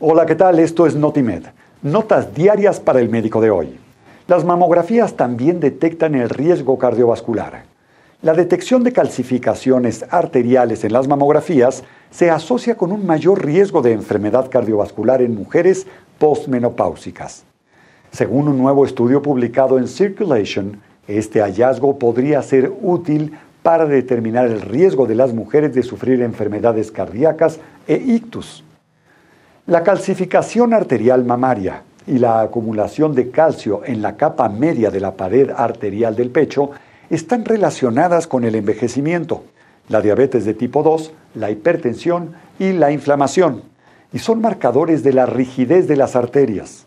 Hola, ¿qué tal? Esto es Notimed. Notas diarias para el médico de hoy. Las mamografías también detectan el riesgo cardiovascular. La detección de calcificaciones arteriales en las mamografías se asocia con un mayor riesgo de enfermedad cardiovascular en mujeres postmenopáusicas. Según un nuevo estudio publicado en Circulation, este hallazgo podría ser útil para determinar el riesgo de las mujeres de sufrir enfermedades cardíacas e ictus. La calcificación arterial mamaria y la acumulación de calcio en la capa media de la pared arterial del pecho están relacionadas con el envejecimiento, la diabetes de tipo 2, la hipertensión y la inflamación, y son marcadores de la rigidez de las arterias.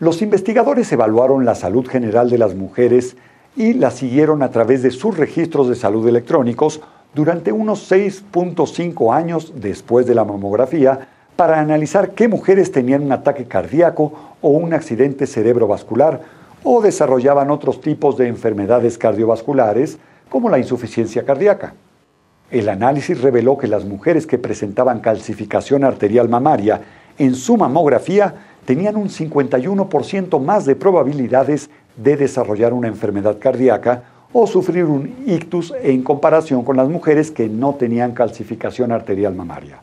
Los investigadores evaluaron la salud general de las mujeres y la siguieron a través de sus registros de salud electrónicos durante unos 6.5 años después de la mamografía para analizar qué mujeres tenían un ataque cardíaco o un accidente cerebrovascular o desarrollaban otros tipos de enfermedades cardiovasculares como la insuficiencia cardíaca. El análisis reveló que las mujeres que presentaban calcificación arterial mamaria en su mamografía tenían un 51% más de probabilidades de desarrollar una enfermedad cardíaca o sufrir un ictus en comparación con las mujeres que no tenían calcificación arterial mamaria.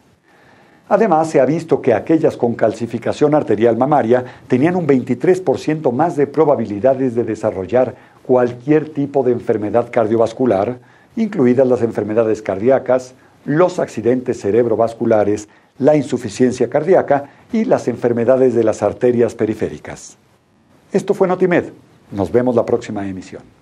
Además, se ha visto que aquellas con calcificación arterial mamaria tenían un 23% más de probabilidades de desarrollar cualquier tipo de enfermedad cardiovascular, incluidas las enfermedades cardíacas, los accidentes cerebrovasculares, la insuficiencia cardíaca y las enfermedades de las arterias periféricas. Esto fue Notimed. Nos vemos la próxima emisión.